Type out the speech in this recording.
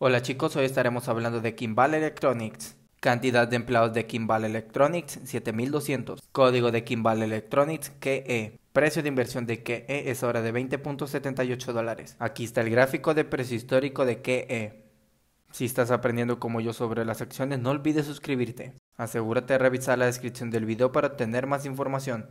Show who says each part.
Speaker 1: Hola chicos, hoy estaremos hablando de Kimball Electronics. Cantidad de empleados de Kimball Electronics 7200. Código de Kimball Electronics KE, Precio de inversión de KE es ahora de 20.78 dólares. Aquí está el gráfico de precio histórico de KE, Si estás aprendiendo como yo sobre las acciones, no olvides suscribirte. Asegúrate de revisar la descripción del video para obtener más información.